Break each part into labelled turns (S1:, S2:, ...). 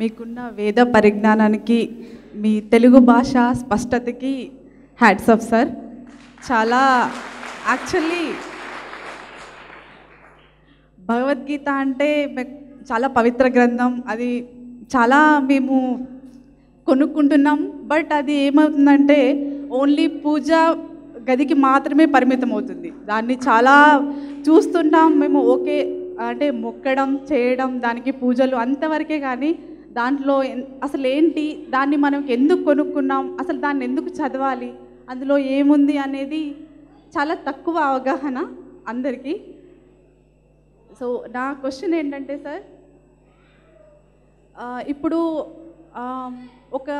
S1: మీకున్న వేద పరిజ్ఞానానికి మీ తెలుగు భాష స్పష్టతకి హ్యాట్స్ ఆఫ్ సార్ చాలా యాక్చువల్లీ భగవద్గీత అంటే చాలా పవిత్ర గ్రంథం అది చాలా మేము కొనుక్కుంటున్నాం బట్ అది ఏమవుతుందంటే ఓన్లీ పూజ గదికి మాత్రమే పరిమితం అవుతుంది దాన్ని చాలా చూస్తుంటాం మేము ఓకే అంటే మొక్కడం చేయడం దానికి పూజలు అంతవరకే కానీ దాంట్లో అసలు ఏంటి దాన్ని మనం ఎందుకు కొనుక్కున్నాం అసలు దాన్ని ఎందుకు చదవాలి అందులో ఏముంది అనేది చాలా తక్కువ అవగాహన అందరికీ సో నా క్వశ్చన్ ఏంటంటే సార్ ఇప్పుడు ఒక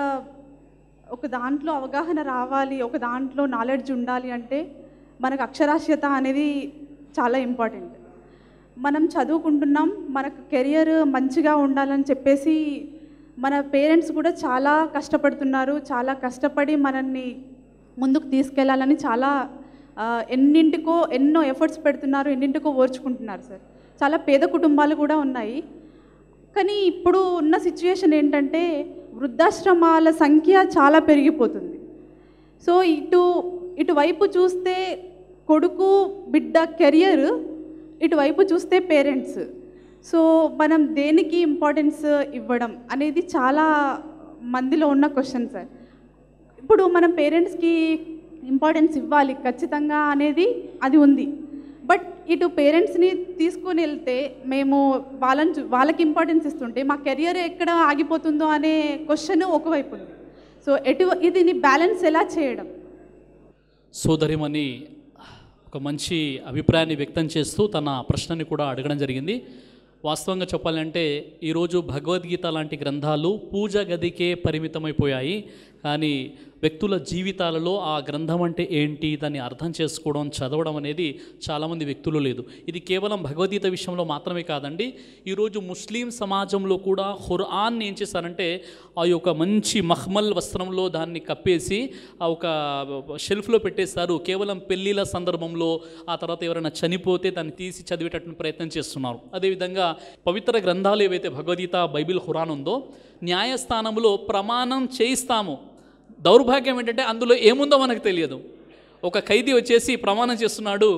S1: ఒక దాంట్లో అవగాహన రావాలి ఒక దాంట్లో నాలెడ్జ్ ఉండాలి అంటే మనకు అక్షరాస్యత అనేది చాలా ఇంపార్టెంట్ మనం చదువుకుంటున్నాం మనకు కెరియర్ మంచిగా ఉండాలని చెప్పేసి మన పేరెంట్స్ కూడా చాలా కష్టపడుతున్నారు చాలా కష్టపడి మనల్ని ముందుకు తీసుకెళ్లాలని చాలా ఎన్నింటికో ఎన్నో ఎఫర్ట్స్ పెడుతున్నారు ఎన్నింటికో ఓర్చుకుంటున్నారు సార్ చాలా పేద కుటుంబాలు కూడా ఉన్నాయి కానీ ఇప్పుడు ఉన్న సిచ్యువేషన్ ఏంటంటే వృద్ధాశ్రమాల సంఖ్య చాలా పెరిగిపోతుంది సో ఇటు ఇటువైపు చూస్తే కొడుకు బిడ్డ కెరియర్ ఇటువైపు చూస్తే పేరెంట్స్ సో మనం దేనికి ఇంపార్టెన్స్ ఇవ్వడం అనేది చాలా మందిలో ఉన్న క్వశ్చన్ సార్ ఇప్పుడు మనం పేరెంట్స్కి ఇంపార్టెన్స్ ఇవ్వాలి ఖచ్చితంగా అనేది అది ఉంది బట్ ఇటు పేరెంట్స్ని తీసుకొని వెళ్తే మేము వాళ్ళని వాళ్ళకి ఇంపార్టెన్స్ ఇస్తుంటే మా కెరియర్ ఎక్కడ ఆగిపోతుందో అనే క్వశ్చన్ ఒకవైపు ఉంది సో ఎటు ఇది బ్యాలెన్స్ ఎలా చేయడం
S2: సోదరిమని ఒక మంచి అభిప్రాయాన్ని వ్యక్తం చేస్తూ తన ప్రశ్నని కూడా అడగడం జరిగింది వాస్తవంగా చెప్పాలంటే ఈరోజు భగవద్గీత లాంటి గ్రంథాలు పూజ గదికే పరిమితమైపోయాయి కానీ వ్యక్తుల జీవితాలలో ఆ గ్రంథం అంటే ఏంటి దాన్ని అర్థం చేసుకోవడం చదవడం అనేది చాలామంది వ్యక్తులు లేదు ఇది కేవలం భగవద్గీత విషయంలో మాత్రమే కాదండి ఈరోజు ముస్లిం సమాజంలో కూడా హురాన్ని ఏం చేశారంటే ఆ యొక్క మంచి మహ్మల్ వస్త్రంలో దాన్ని కప్పేసి ఆ ఒక షెల్ఫ్లో పెట్టేశారు కేవలం పెళ్ళిళ్ళ సందర్భంలో ఆ తర్వాత ఎవరైనా చనిపోతే దాన్ని తీసి చదివేటటువంటి ప్రయత్నం చేస్తున్నారు అదేవిధంగా పవిత్ర గ్రంథాలు ఏవైతే భగవద్గీత బైబిల్ హురాన్ ఉందో న్యాయస్థానంలో ప్రమాణం చేయిస్తాము దౌర్భాగ్యం ఏంటంటే అందులో ఏముందో మనకు తెలియదు ఒక ఖైదీ వచ్చేసి ప్రమాణం చేస్తున్నాడు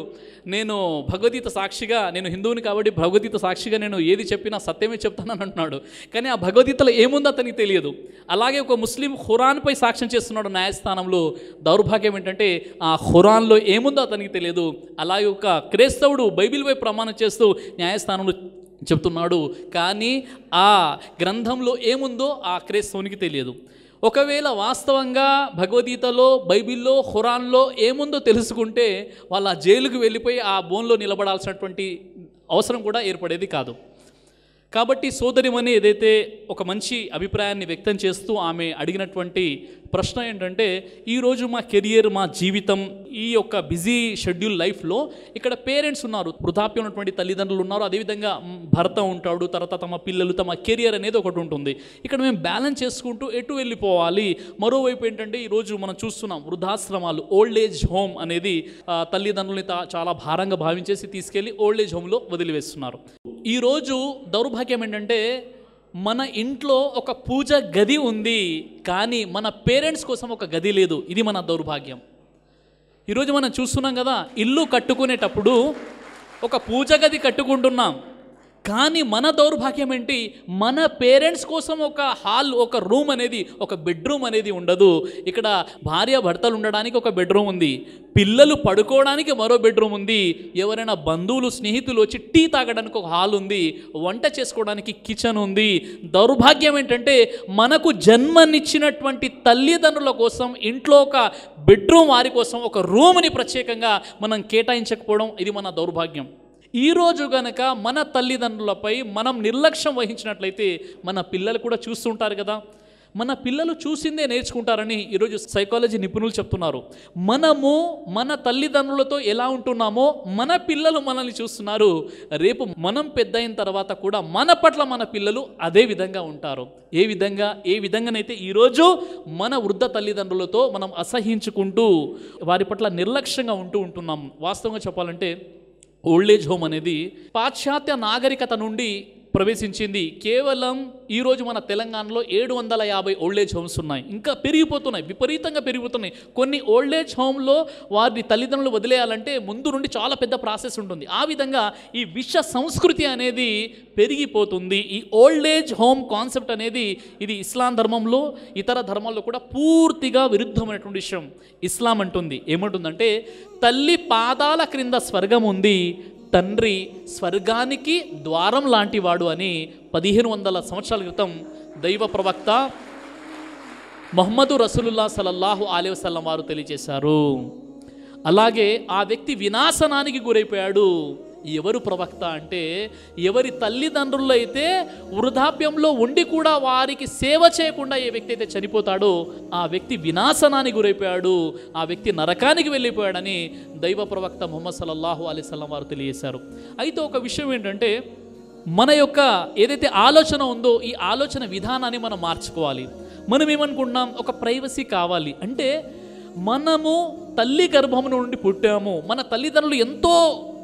S2: నేను భగవద్గీత సాక్షిగా నేను హిందువుని కాబట్టి భగవద్గీత సాక్షిగా నేను ఏది చెప్పినా సత్యమే చెప్తానని అంటున్నాడు కానీ ఆ భగవద్గీతలో ఏముందో అతనికి తెలియదు అలాగే ఒక ముస్లిం హురాన్పై సాక్ష్యం చేస్తున్నాడు న్యాయస్థానంలో దౌర్భాగ్యం ఏంటంటే ఆ హురాన్లో ఏముందో అతనికి తెలియదు అలాగే ఒక క్రైస్తవుడు బైబిల్పై ప్రమాణం చేస్తూ న్యాయస్థానంలో చెప్తున్నాడు కానీ ఆ గ్రంథంలో ఏముందో ఆ క్రైస్తవునికి తెలియదు ఒకవేళ వాస్తవంగా భగవద్గీతలో బైబిల్లో హురాన్లో ఏముందో తెలుసుకుంటే వాళ్ళు ఆ జైలుకు వెళ్ళిపోయి ఆ బోన్లో నిలబడాల్సినటువంటి అవసరం కూడా ఏర్పడేది కాదు కాబట్టి సోదరిమని ఏదైతే ఒక మంచి అభిప్రాయాన్ని వ్యక్తం చేస్తూ ఆమె అడిగినటువంటి ప్రశ్న ఏంటంటే ఈరోజు మా కెరియర్ మా జీవితం ఈ యొక్క బిజీ షెడ్యూల్ లైఫ్లో ఇక్కడ పేరెంట్స్ ఉన్నారు వృధాప్యం ఉన్నటువంటి తల్లిదండ్రులు ఉన్నారు అదేవిధంగా భర్త ఉంటాడు తర్వాత తమ పిల్లలు తమ కెరియర్ అనేది ఒకటి ఉంటుంది ఇక్కడ మేము బ్యాలెన్స్ చేసుకుంటూ ఎటు వెళ్ళిపోవాలి మరోవైపు ఏంటంటే ఈరోజు మనం చూస్తున్నాం వృద్ధాశ్రమాలు ఓల్డ్ ఏజ్ హోమ్ అనేది తల్లిదండ్రులని చాలా భారంగా భావించేసి తీసుకెళ్ళి ఓల్డ్ ఏజ్ హోమ్లో వదిలివేస్తున్నారు ఈరోజు దౌర్భాగ్యం ఏంటంటే మన ఇంట్లో ఒక పూజ గది ఉంది కానీ మన పేరెంట్స్ కోసం ఒక గది లేదు ఇది మన దౌర్భాగ్యం ఈరోజు మనం చూస్తున్నాం కదా ఇల్లు కట్టుకునేటప్పుడు ఒక పూజ గది కట్టుకుంటున్నాం కానీ మన దౌర్భాగ్యం ఏంటి మన పేరెంట్స్ కోసం ఒక హాల్ ఒక రూమ్ అనేది ఒక బెడ్రూమ్ అనేది ఉండదు ఇక్కడ భార్య భర్తలు ఉండడానికి ఒక బెడ్రూమ్ ఉంది పిల్లలు పడుకోవడానికి మరో బెడ్రూమ్ ఉంది ఎవరైనా బంధువులు స్నేహితులు వచ్చి టీ తాగడానికి ఒక హాల్ ఉంది వంట చేసుకోవడానికి కిచెన్ ఉంది దౌర్భాగ్యం ఏంటంటే మనకు జన్మనిచ్చినటువంటి తల్లిదండ్రుల కోసం ఇంట్లో ఒక బెడ్రూమ్ వారి కోసం ఒక రూమ్ని ప్రత్యేకంగా మనం కేటాయించకపోవడం ఇది మన దౌర్భాగ్యం ఈరోజు గనక మన తల్లిదండ్రులపై మనం నిర్లక్ష్యం వహించినట్లయితే మన పిల్లలు కూడా చూస్తుంటారు కదా మన పిల్లలు చూసిందే నేర్చుకుంటారని ఈరోజు సైకాలజీ నిపుణులు చెప్తున్నారు మనము మన తల్లిదండ్రులతో ఎలా ఉంటున్నామో మన పిల్లలు మనల్ని చూస్తున్నారు రేపు మనం పెద్ద అయిన తర్వాత కూడా మన పట్ల మన పిల్లలు అదే విధంగా ఉంటారు ఏ విధంగా ఏ విధంగానైతే ఈరోజు మన వృద్ధ తల్లిదండ్రులతో మనం అసహించుకుంటూ వారి పట్ల నిర్లక్ష్యంగా ఉంటూ ఉంటున్నాం వాస్తవంగా చెప్పాలంటే ఓల్డేజ్ హోమ్ అనేది పాశ్చాత్య నాగరికత నుండి ప్రవేశించింది కేవలం ఈరోజు మన తెలంగాణలో ఏడు వందల యాభై ఓల్డేజ్ హోమ్స్ ఉన్నాయి ఇంకా పెరిగిపోతున్నాయి విపరీతంగా పెరిగిపోతున్నాయి కొన్ని ఓల్డేజ్ హోమ్లో వారిని తల్లిదండ్రులు వదిలేయాలంటే ముందు నుండి చాలా పెద్ద ప్రాసెస్ ఉంటుంది ఆ విధంగా ఈ విష సంస్కృతి అనేది పెరిగిపోతుంది ఈ ఓల్డేజ్ హోమ్ కాన్సెప్ట్ అనేది ఇది ఇస్లాం ధర్మంలో ఇతర ధర్మాల్లో కూడా పూర్తిగా విరుద్ధమైనటువంటి విషయం ఇస్లాం అంటుంది ఏమంటుందంటే తల్లి పాదాల క్రింద స్వర్గం ఉంది తండ్రి స్వర్గానికి ద్వారం లాంటివాడు అని పదిహేను వందల సంవత్సరాల క్రితం దైవ ప్రవక్త మొహమ్మదు రసూలుల్లా సలల్లాహు అలీ వసలం వారు తెలియజేశారు అలాగే ఆ వ్యక్తి వినాశనానికి గురైపోయాడు ఎవరు ప్రవక్త అంటే ఎవరి తల్లిదండ్రులు అయితే వృధాప్యంలో ఉండి కూడా వారికి సేవ చేయకుండా ఏ వ్యక్తి అయితే చనిపోతాడో ఆ వ్యక్తి వినాశనానికి గురైపోయాడు ఆ వ్యక్తి నరకానికి వెళ్ళిపోయాడని దైవ ప్రవక్త మొహమ్మద్ సల్లల్లాహు అలీస్లం వారు తెలియజేశారు అయితే ఒక విషయం ఏంటంటే మన యొక్క ఏదైతే ఆలోచన ఉందో ఈ ఆలోచన విధానాన్ని మనం మార్చుకోవాలి మనం ఏమనుకుంటున్నాం ఒక ప్రైవసీ కావాలి అంటే మనము తల్లి గర్భము నుండి పుట్టాము మన తల్లిదండ్రులు ఎంతో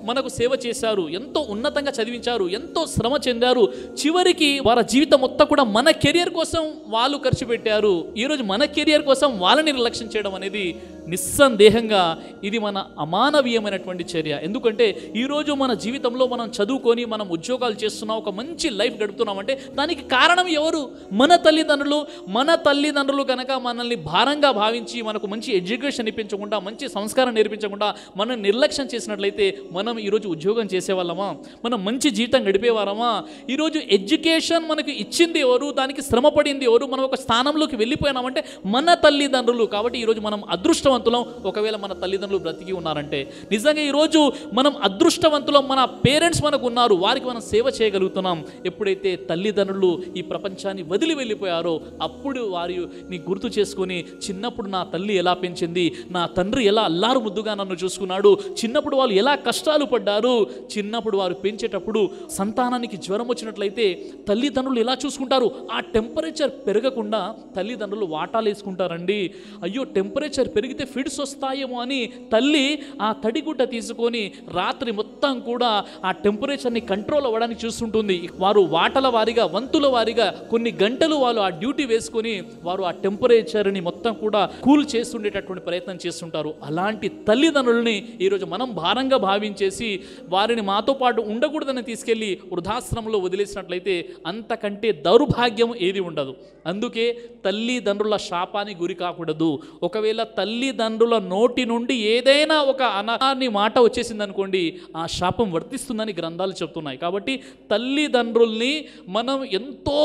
S2: మనకు సేవ చేశారు ఎంతో ఉన్నతంగా చదివించారు ఎంతో శ్రమ చెందారు చివరికి వారి జీవితం మొత్తం కూడా మన కెరియర్ కోసం వాళ్ళు ఖర్చు పెట్టారు ఈరోజు మన కెరియర్ కోసం వాళ్ళని నిర్లక్ష్యం చేయడం అనేది నిస్సందేహంగా ఇది మన అమానవీయమైనటువంటి చర్య ఎందుకంటే ఈరోజు మన జీవితంలో మనం చదువుకొని మనం ఉద్యోగాలు చేస్తున్నాం ఒక మంచి లైఫ్ గడుపుతున్నామంటే దానికి కారణం ఎవరు మన తల్లిదండ్రులు మన తల్లిదండ్రులు కనుక మనల్ని భారంగా భావించి మనకు మంచి ఎడ్యుకేషన్ ఇప్పించకుండా మంచి సంస్కారం నేర్పించకుండా మనం నిర్లక్ష్యం చేసినట్లయితే మనం ఈరోజు ఉద్యోగం చేసేవాళ్ళమా మనం మంచి జీవితం గడిపేవారమా ఈరోజు ఎడ్యుకేషన్ మనకు ఇచ్చింది ఎవరు దానికి శ్రమపడింది ఎవరు మనం ఒక స్థానంలోకి వెళ్ళిపోయినామంటే మన తల్లిదండ్రులు కాబట్టి ఈరోజు మనం అదృష్టం అదృష్టవంతులం ఒకవేళ మన తల్లిదండ్రులు బ్రతికి ఉన్నారంటే నిజంగా ఈరోజు మనం అదృష్టవంతులం మన పేరెంట్స్ మనకు ఉన్నారు వారికి మనం సేవ చేయగలుగుతున్నాం ఎప్పుడైతే తల్లిదండ్రులు ఈ ప్రపంచాన్ని వదిలి వెళ్ళిపోయారో అప్పుడు వారిని గుర్తు చేసుకొని చిన్నప్పుడు నా తల్లి ఎలా పెంచింది నా తండ్రి ఎలా అల్లారు ముద్దుగా నన్ను చూసుకున్నాడు చిన్నప్పుడు వాళ్ళు ఎలా కష్టాలు పడ్డారు చిన్నప్పుడు వారు పెంచేటప్పుడు సంతానానికి జ్వరం వచ్చినట్లయితే తల్లిదండ్రులు ఎలా చూసుకుంటారు ఆ టెంపరేచర్ పెరగకుండా తల్లిదండ్రులు వాటాలు వేసుకుంటారండి అయ్యో టెంపరేచర్ పెరిగితే ఎప్పుడైతే ఫిడ్స్ వస్తాయేమో అని తల్లి ఆ తడిగుడ్డ తీసుకొని రాత్రి మొత్తం కూడా ఆ టెంపరేచర్ని కంట్రోల్ అవ్వడానికి చూస్తుంటుంది వారు వాటల వారిగా వంతుల వారిగా కొన్ని గంటలు వాళ్ళు ఆ డ్యూటీ వేసుకొని వారు ఆ టెంపరేచర్ని మొత్తం కూడా కూల్ చేస్తుండేటటువంటి ప్రయత్నం చేస్తుంటారు అలాంటి తల్లిదండ్రుల్ని ఈరోజు మనం భారంగా భావించేసి వారిని మాతో పాటు ఉండకూడదని తీసుకెళ్ళి వృధాశ్రమంలో వదిలేసినట్లయితే అంతకంటే దౌర్భాగ్యం ఏది ఉండదు అందుకే తల్లిదండ్రుల శాపానికి గురి కాకూడదు ఒకవేళ తల్లి తల్లిదండ్రుల నోటి నుండి ఏదైనా ఒక అనాన్ని మాట వచ్చేసింది అనుకోండి ఆ శాపం వర్తిస్తుందని గ్రంథాలు చెప్తున్నాయి కాబట్టి తల్లిదండ్రుల్ని మనం ఎంతో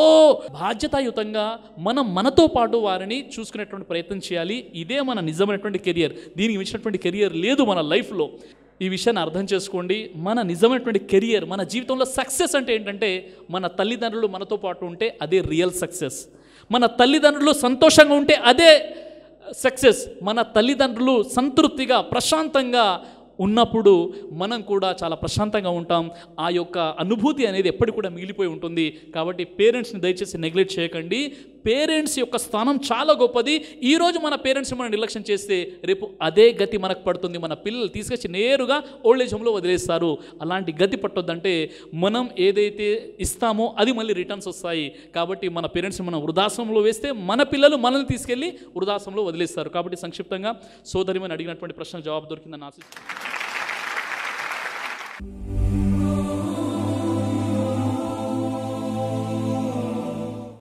S2: బాధ్యతాయుతంగా మనం మనతో పాటు వారిని చూసుకునేటువంటి ప్రయత్నం చేయాలి ఇదే మన నిజమైనటువంటి కెరియర్ దీనికి మించినటువంటి కెరియర్ లేదు మన లైఫ్లో ఈ విషయాన్ని అర్థం చేసుకోండి మన నిజమైనటువంటి కెరియర్ మన జీవితంలో సక్సెస్ అంటే ఏంటంటే మన తల్లిదండ్రులు మనతో పాటు ఉంటే అదే రియల్ సక్సెస్ మన తల్లిదండ్రులు సంతోషంగా ఉంటే అదే సక్సెస్ మన తల్లిదండ్రులు సంతృప్తిగా ప్రశాంతంగా ఉన్నప్పుడు మనం కూడా చాలా ప్రశాంతంగా ఉంటాం ఆ యొక్క అనుభూతి అనేది ఎప్పటికూడా కూడా మిగిలిపోయి ఉంటుంది కాబట్టి పేరెంట్స్ని దయచేసి నెగ్లెక్ట్ చేయకండి పేరెంట్స్ యొక్క స్థానం చాలా గొప్పది ఈరోజు మన పేరెంట్స్ మనం నిర్లక్ష్యం చేస్తే రేపు అదే గతి మనకు పడుతుంది మన పిల్లలు తీసుకొచ్చి నేరుగా ఏజ్ హోమ్లో వదిలేస్తారు అలాంటి గతి పట్టొద్దంటే మనం ఏదైతే ఇస్తామో అది మళ్ళీ రిటర్న్స్ వస్తాయి కాబట్టి మన పేరెంట్స్ మనం వృధాశ్రమంలో వేస్తే మన పిల్లలు మనల్ని తీసుకెళ్ళి వృద్ధాశ్రమంలో వదిలేస్తారు కాబట్టి సంక్షిప్తంగా సోదరిమని అడిగినటువంటి ప్రశ్న జవాబు దొరికిందని ఆశిస్తున్నాను